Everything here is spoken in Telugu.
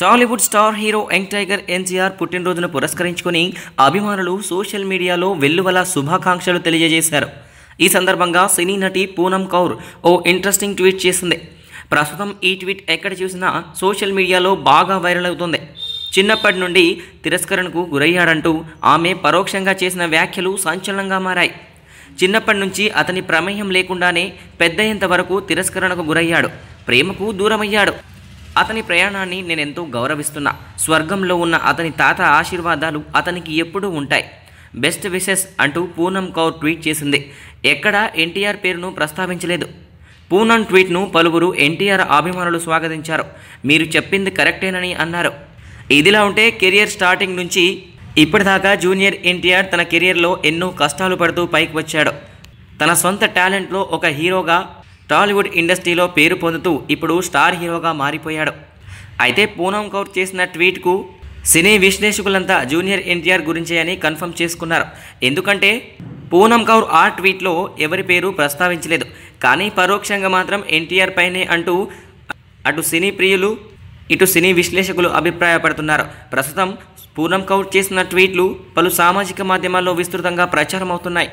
Tollywood star hero young tiger NTR పుట్టినరోజును పురస్కరించుకుని అభిమానులు సోషల్ మీడియాలో వెల్లువల శుభాకాంక్షలు తెలియజేశారు ఈ సందర్భంగా సినీ నటి పూనం కౌర్ ఓ ఇంట్రెస్టింగ్ ట్వీట్ చేసింది ప్రస్తుతం ఈ ట్వీట్ ఎక్కడ చూసినా సోషల్ మీడియాలో బాగా వైరల్ అవుతుంది చిన్నప్పటి నుండి తిరస్కరణకు గురయ్యాడంటూ ఆమె పరోక్షంగా చేసిన వ్యాఖ్యలు సంచలనంగా మారాయి చిన్నప్పటి నుంచి అతని ప్రమేయం లేకుండానే పెద్దయ్యేంత వరకు తిరస్కరణకు గురయ్యాడు ప్రేమకు దూరమయ్యాడు అతని ప్రయాణాన్ని నేను ఎంతో గౌరవిస్తున్నా స్వర్గంలో ఉన్న అతని తాత ఆశీర్వాదాలు అతనికి ఎప్పుడూ ఉంటాయి బెస్ట్ విషెస్ అంటూ పూనం కౌర్ ట్వీట్ చేసింది ఎక్కడా ఎన్టీఆర్ పేరును ప్రస్తావించలేదు పూనం ట్వీట్ను పలువురు ఎన్టీఆర్ అభిమానులు స్వాగతించారు మీరు చెప్పింది కరెక్టేనని అన్నారు ఇదిలా ఉంటే కెరియర్ స్టార్టింగ్ నుంచి ఇప్పటిదాకా జూనియర్ ఎన్టీఆర్ తన కెరియర్లో ఎన్నో కష్టాలు పడుతూ పైకి వచ్చాడు తన సొంత టాలెంట్లో ఒక హీరోగా టాలీవుడ్ ఇండస్ట్రీలో పేరు పొందుతూ ఇప్పుడు స్టార్ హీరోగా మారిపోయాడు అయితే పూనం కౌర్ చేసిన ట్వీట్కు సినీ విశ్లేషకులంతా జూనియర్ ఎన్టీఆర్ గురించే అని కన్ఫర్మ్ చేసుకున్నారు ఎందుకంటే పూనం కౌర్ ఆ ట్వీట్లో ఎవరి పేరు ప్రస్తావించలేదు కానీ పరోక్షంగా మాత్రం ఎన్టీఆర్ పైనే అంటూ అటు సినీ ప్రియులు ఇటు సినీ విశ్లేషకులు అభిప్రాయపడుతున్నారు ప్రస్తుతం పూనం కౌర్ చేసిన ట్వీట్లు పలు సామాజిక మాధ్యమాల్లో విస్తృతంగా ప్రచారం అవుతున్నాయి